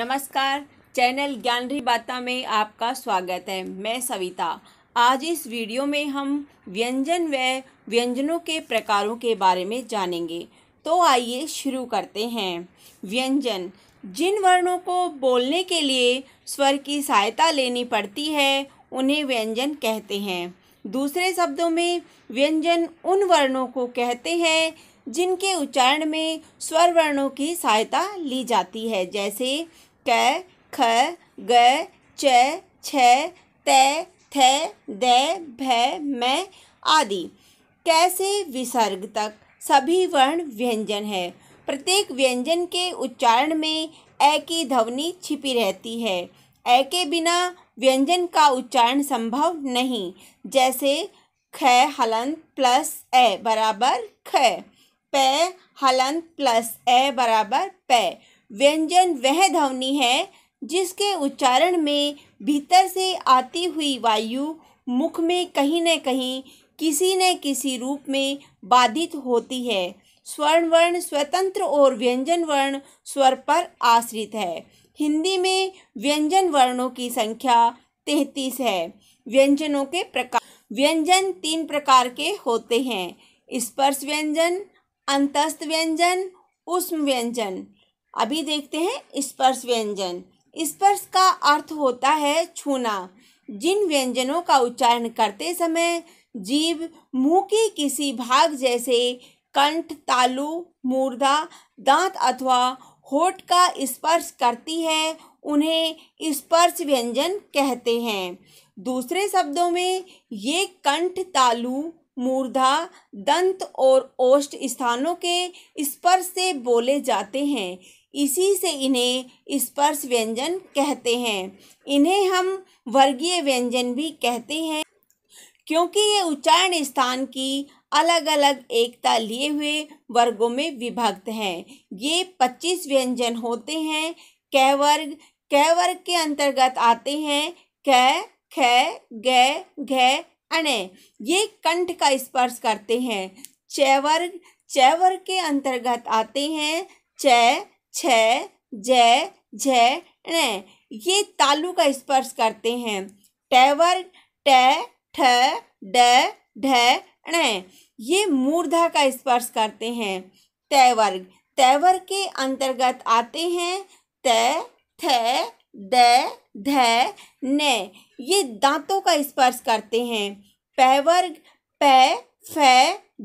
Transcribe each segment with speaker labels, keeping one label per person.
Speaker 1: नमस्कार चैनल ज्ञानरी बाता में आपका स्वागत है मैं सविता आज इस वीडियो में हम व्यंजन व व्यंजनों के प्रकारों के बारे में जानेंगे तो आइए शुरू करते हैं व्यंजन जिन वर्णों को बोलने के लिए स्वर की सहायता लेनी पड़ती है उन्हें व्यंजन कहते हैं दूसरे शब्दों में व्यंजन उन वर्णों को कहते हैं जिनके उच्चारण में स्वर वर्णों की सहायता ली जाती है जैसे क ख ग च छ त थ द भ म आदि कैसे विसर्ग तक सभी वर्ण व्यंजन है प्रत्येक व्यंजन के उच्चारण में ए की ध्वनि छिपी रहती है ए के बिना व्यंजन का उच्चारण संभव नहीं जैसे ख हलंत प्लस ए बराबर ख प हलंत प्लस ए बराबर प व्यंजन वह ध्वनि है जिसके उच्चारण में भीतर से आती हुई वायु मुख में कहीं न कहीं किसी न किसी रूप में बाधित होती है स्वर्ण वर्ण स्वतंत्र और व्यंजन वर्ण स्वर पर आश्रित है हिंदी में व्यंजन वर्णों की संख्या तैतीस है व्यंजनों के प्रकार व्यंजन तीन प्रकार के होते हैं स्पर्श व्यंजन अंतस्थ व्यंजन उष्म व्यंजन अभी देखते हैं स्पर्श व्यंजन स्पर्श का अर्थ होता है छूना जिन व्यंजनों का उच्चारण करते समय जीव मुंह के किसी भाग जैसे कंठ तालु मूर्धा दांत अथवा होठ का स्पर्श करती है उन्हें स्पर्श व्यंजन कहते हैं दूसरे शब्दों में ये कंठ तालु मूर्धा दंत और ओष्ठ स्थानों के स्पर्श से बोले जाते हैं इसी से इन्हें स्पर्श व्यंजन कहते हैं इन्हें हम वर्गीय व्यंजन भी कहते हैं क्योंकि ये उच्चारण स्थान की अलग अलग एकता लिए हुए वर्गों में विभक्त हैं ये पच्चीस व्यंजन होते हैं क वर्ग क वर्ग के अंतर्गत आते हैं क ख ग घ ये कंठ का स्पर्श करते हैं च वर्ग च वर्ग के अंतर्गत आते हैं च छ जय जय ण ये तालु का स्पर्श करते हैं टैवर टै ठ ड ढ ये मूर्धा का स्पर्श करते हैं तैवर्ग तैवर्ग के अंतर्गत आते हैं त थ द ध न ये दांतों का स्पर्श करते हैं पैवर्ग पै फै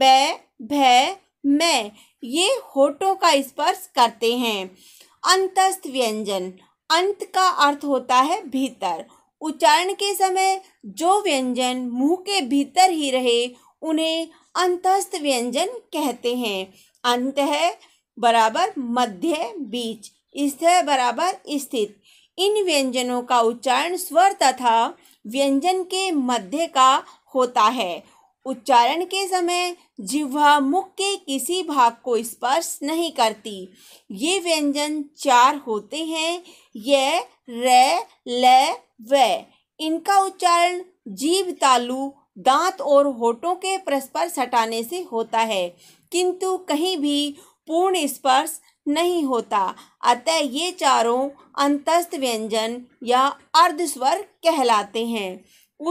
Speaker 1: ब मै ये होठों का स्पर्श करते हैं अंतस्थ व्यंजन अंत का अर्थ होता है भीतर उच्चारण के समय जो व्यंजन मुंह के भीतर ही रहे उन्हें अंतस्थ व्यंजन कहते हैं अंत है बराबर मध्य बीच स्थिर बराबर स्थित इन व्यंजनों का उच्चारण स्वर तथा व्यंजन के मध्य का होता है उच्चारण के समय जिह्वा मुख के किसी भाग को स्पर्श नहीं करती ये व्यंजन चार होते हैं यह र ल व इनका उच्चारण जीभ तालु दांत और होठों के परस्पर सटाने से होता है किंतु कहीं भी पूर्ण स्पर्श नहीं होता अतः ये चारों अंतस्थ व्यंजन या अर्धस्वर कहलाते हैं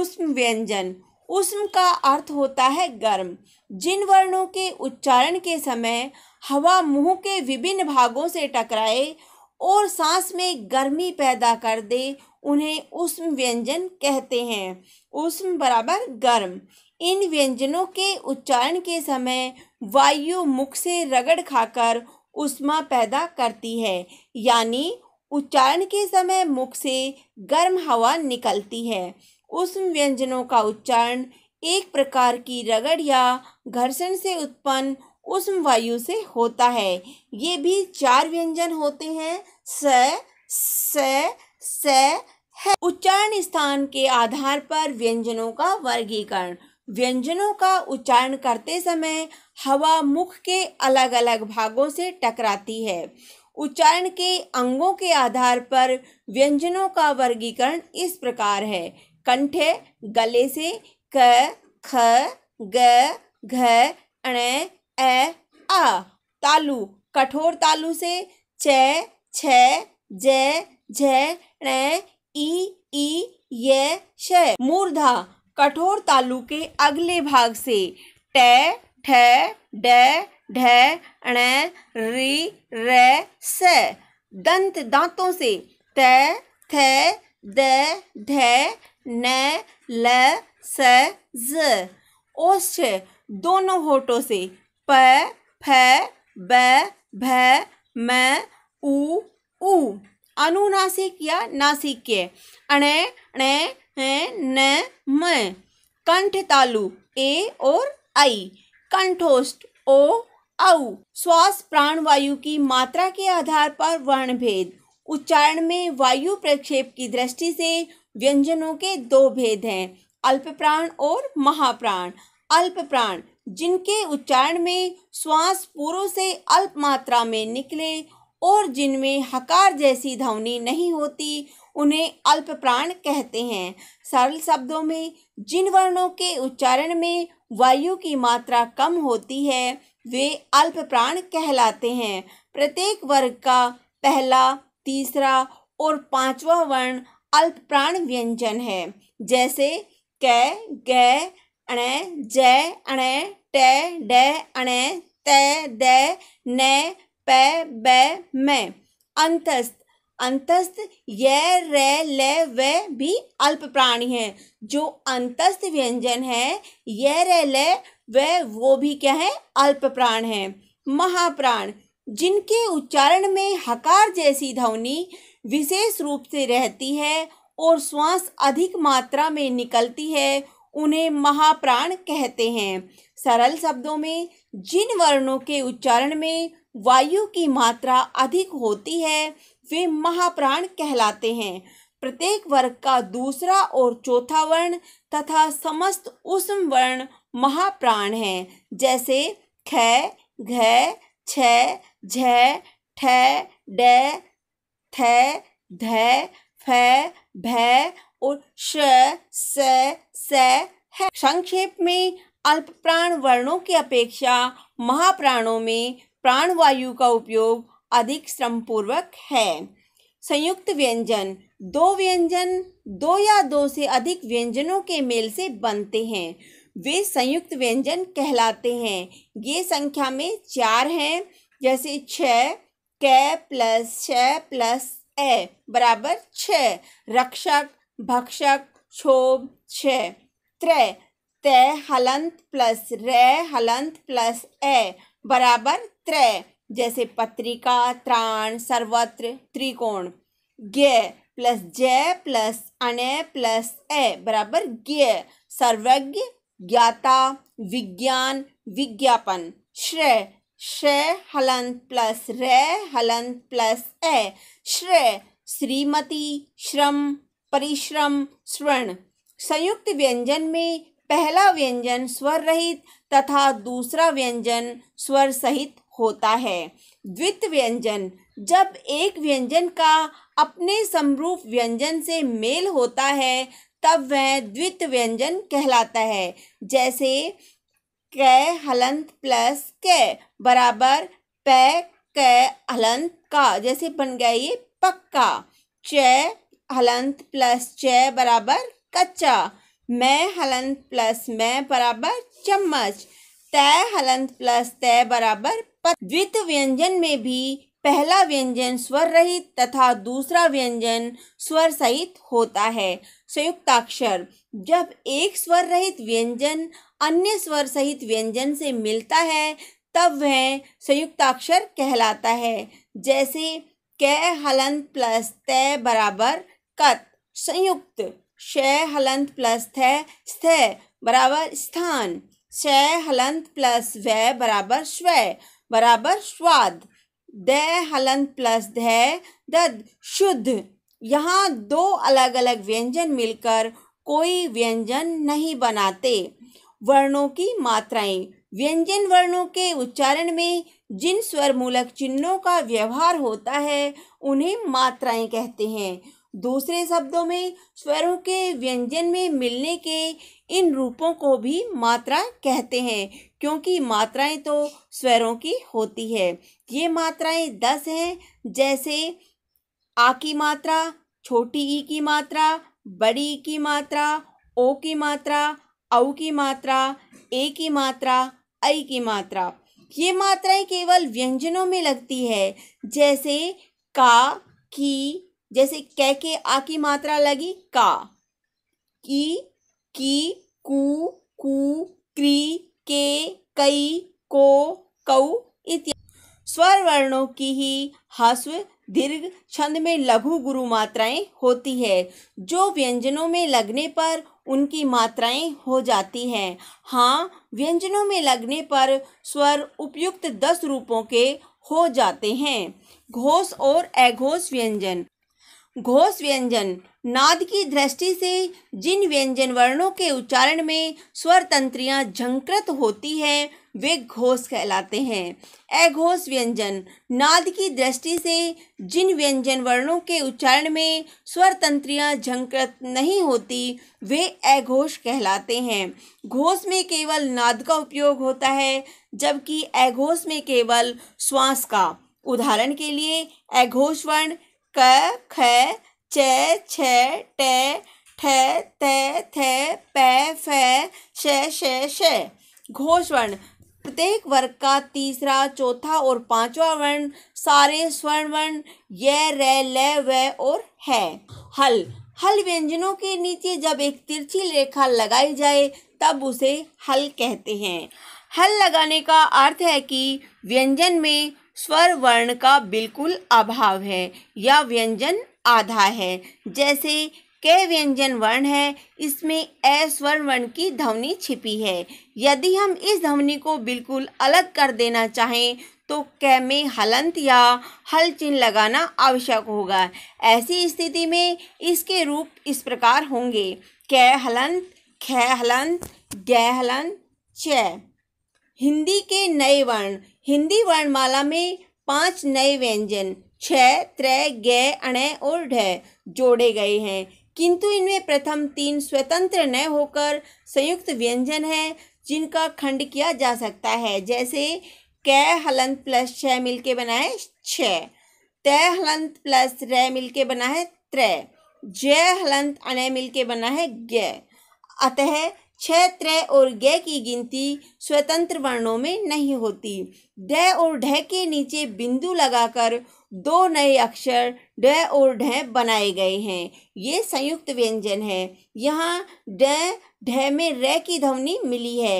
Speaker 1: उष्म व्यंजन उष्म का अर्थ होता है गर्म जिन वर्णों के उच्चारण के समय हवा मुंह के विभिन्न भागों से टकराए और सांस में गर्मी पैदा कर दे उन्हें उष्म व्यंजन कहते हैं उष्म बराबर गर्म इन व्यंजनों के उच्चारण के समय वायु मुख से रगड़ खाकर उष्मा पैदा करती है यानी उच्चारण के समय मुख से गर्म हवा निकलती है उस व्यंजनों का उच्चारण एक प्रकार की रगड़ या घर्षण से उत्पन्न उष्म वायु से होता है ये भी चार व्यंजन होते हैं स स स है उच्चारण स्थान के आधार पर व्यंजनों का वर्गीकरण व्यंजनों का उच्चारण करते समय हवा मुख के अलग अलग भागों से टकराती है उच्चारण के अंगों के आधार पर व्यंजनों का वर्गीकरण इस प्रकार है कंठ गले से क ख ग घ अण ए आ तालु कठोर तालु से च छ ज झ ण ई ई य श मूर्धा कठोर तालु के अगले भाग से ट ठ ड ढ ण रि र स दंत दांतों से त थ द ढ न ल स ज ओष्ठ दोनों होठों से प फ ब भ म उ उ अनुनासिक या नासिक अणे णे न म कंठ तालु ए और आई कंठोष्ठ ओ औ श्वास प्राणवायु की मात्रा के आधार पर वर्ण भेद उच्चारण में वायु प्रक्षेप की दृष्टि से व्यंजनों के दो भेद हैं अल्पप्राण और महाप्राण अल्पप्राण जिनके उच्चारण में श्वास पूर्व से अल्प मात्रा में निकले और जिनमें हकार जैसी ध्वनि नहीं होती उन्हें अल्प प्राण कहते हैं सरल शब्दों में जिन वर्णों के उच्चारण में वायु की मात्रा कम होती है वे अल्प प्राण कहलाते हैं प्रत्येक वर्ग का पहला तीसरा और पांचवा वर्ण अल्प प्राण व्यंजन है जैसे क गै अण जय अण टै अण अणे तै दै नै पै बै मैं अंतस्थ अंतस्थ य रे ले वे भी अल्प प्राणी है जो अंतस्थ व्यंजन है य रे ले वे वो भी क्या है अल्प प्राण है महाप्राण जिनके उच्चारण में हकार जैसी ध्वनि विशेष रूप से रहती है और श्वास अधिक मात्रा में निकलती है उन्हें महाप्राण कहते हैं सरल शब्दों में जिन वर्णों के उच्चारण में वायु की मात्रा अधिक होती है वे महाप्राण कहलाते हैं प्रत्येक वर्ग का दूसरा और चौथा वर्ण तथा समस्त उष्म वर्ण महाप्राण हैं जैसे ख घ छ झ ठ ड थ ध फ भ और श स स है संक्षेप में अल्प प्राण वर्णों की अपेक्षा महाप्राणों में प्राण वायु का उपयोग अधिक श्रमपूर्वक है संयुक्त व्यंजन दो व्यंजन दो या दो से अधिक व्यंजनों के मेल से बनते हैं वे संयुक्त व्यंजन कहलाते हैं ये संख्या में चार हैं जैसे छः कै प्लस छ प्लस ए बराबर छ रक्षक भक्षक क्षोभ छ त्रय तय हलंत प्लस रे हलंत प्लस ए बराबर त्रय जैसे पत्रिका त्राण सर्वत्र त्रिकोण ज्ञ प्लस जय प्लस अने प्लस ए बराबर ज्ञ सर्वज्ञ ज्ञाता विज्ञान विज्ञापन श्रेय श हलन प्लस र हलन प्लस ए श्रे श्रीमती श्रम परिश्रम स्वर्ण संयुक्त व्यंजन में पहला व्यंजन स्वर रहित तथा दूसरा व्यंजन स्वर सहित होता है द्वित व्यंजन जब एक व्यंजन का अपने समरूप व्यंजन से मेल होता है तब वह द्वित व्यंजन कहलाता है जैसे क हलंत प्लस कै बराबर प क हलंत का जैसे बन गया ये पक्का च हलंत प्लस च बराबर कच्चा मैं हलंत प्लस मैं बराबर चम्मच तय हलंत प्लस तय बराबर द्वित व्यंजन में भी पहला व्यंजन स्वर रहित तथा दूसरा व्यंजन स्वर सहित होता है संयुक्ताक्षर जब एक स्वर रहित व्यंजन अन्य स्वर सहित व्यंजन से मिलता है तब वह संयुक्ताक्षर कहलाता है जैसे कै हलंत प्लस तय बराबर कत संयुक्त शय हलंत प्लस थ स्थ बराबर स्थान शय हलंत प्लस व बराबर स्व बराबर स्वाद द हलंत प्लस ध दद शुद्ध यहाँ दो अलग अलग व्यंजन मिलकर कोई व्यंजन नहीं बनाते वर्णों की मात्राएं व्यंजन वर्णों के उच्चारण में जिन स्वरमूलक चिन्हों का व्यवहार होता है उन्हें मात्राएं कहते हैं दूसरे शब्दों में स्वरों के व्यंजन में मिलने के इन रूपों को भी मात्रा कहते हैं क्योंकि मात्राएं तो स्वरों की होती है ये मात्राएं दस हैं जैसे आ की मात्रा छोटी ई की मात्रा बड़ी ई की मात्रा ओ की मात्रा औ की मात्रा ए की मात्रा ऐ की मात्रा ये मात्राएं केवल व्यंजनों में लगती है जैसे का की जैसे कह के आ की मात्रा लगी का की की कु कु क्री के कई को कऊ इत्यादि स्वर वर्णों की ही ह्रस्व दीर्घ छंद में लघु गुरु मात्राएं होती है जो व्यंजनों में लगने पर उनकी मात्राएं हो जाती हैं हाँ व्यंजनों में लगने पर स्वर उपयुक्त दस रूपों के हो जाते हैं घोष और अघोष व्यंजन घोष व्यंजन नाद की दृष्टि से जिन व्यंजन वर्णों के उच्चारण में स्वर तंत्रियां झंकृत होती हैं वे घोष कहलाते हैं अघोष व्यंजन नाद की दृष्टि से जिन व्यंजन वर्णों के उच्चारण में स्वर तंत्रियाँ झंकृत नहीं होती वे अघोष कहलाते हैं घोष में केवल नाद का उपयोग होता है जबकि अघोष में केवल श्वास का उदाहरण के लिए अघोष वर्ण क ख च छ ट ठ त थ प फ श श घोष वर्ण प्रत्येक वर्ग का तीसरा चौथा और पांचवा वर्ण सारे स्वर्ण वर्ण य रे ले वे और है हल हल व्यंजनों के नीचे जब एक तिरछी रेखा लगाई जाए तब उसे हल कहते हैं हल लगाने का अर्थ है कि व्यंजन में स्वर वर्ण का बिल्कुल अभाव है या व्यंजन आधा है जैसे के व्यंजन वर्ण है इसमें ए वर्ण की ध्वनि छिपी है यदि हम इस ध्वनि को बिल्कुल अलग कर देना चाहें तो कै में हलंत या हल चिन्ह लगाना आवश्यक होगा ऐसी स्थिति में इसके रूप इस प्रकार होंगे कै हलंत ख हलंत गै हलंत च हिंदी के नए वर्ण हिंदी वर्णमाला में पांच नए व्यंजन छ त्रय गय अणय और ढ जोड़े गए हैं किंतु इनमें प्रथम तीन स्वतंत्र न होकर संयुक्त व्यंजन है जिनका खंड किया जा सकता है जैसे कै हलंत प्लस छ मिल के बनाए छ तय हलंत प्लस र मिल के बना है त्रय जय हलंत अनय मिल के बना है ज्ञ अतः छ त्रय और ग की गिनती स्वतंत्र वर्णों में नहीं होती ड और ढ के नीचे बिंदु लगाकर दो नए अक्षर ड और ढ बनाए गए हैं ये संयुक्त व्यंजन है यहाँ ड ढ में र की ध्वनि मिली है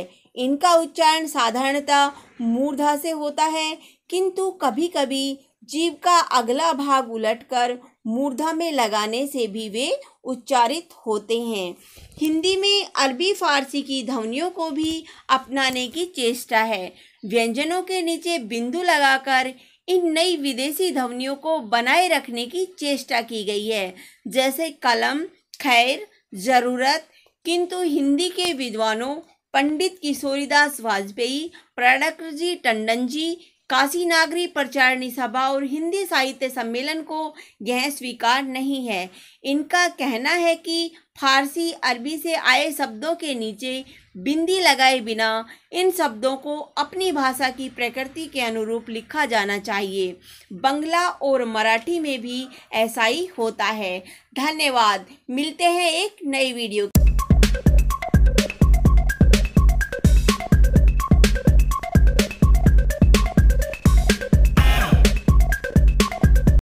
Speaker 1: इनका उच्चारण साधारणतः मूर्धा से होता है किंतु कभी कभी जीव का अगला भाग उलटकर मूर्धा में लगाने से भी वे उच्चारित होते हैं हिंदी में अरबी फारसी की ध्वनियों को भी अपनाने की चेष्टा है व्यंजनों के नीचे बिंदु लगाकर इन नई विदेशी ध्वनियों को बनाए रखने की चेष्टा की गई है जैसे कलम खैर ज़रूरत किंतु हिंदी के विद्वानों पंडित किशोरीदास वाजपेयी प्रणक्रजी टंडन जी काशी नागरी प्रचारणी सभा और हिंदी साहित्य सम्मेलन को यह स्वीकार नहीं है इनका कहना है कि फारसी अरबी से आए शब्दों के नीचे बिंदी लगाए बिना इन शब्दों को अपनी भाषा की प्रकृति के अनुरूप लिखा जाना चाहिए बंगला और मराठी में भी ऐसा ही होता है धन्यवाद मिलते हैं एक नई वीडियो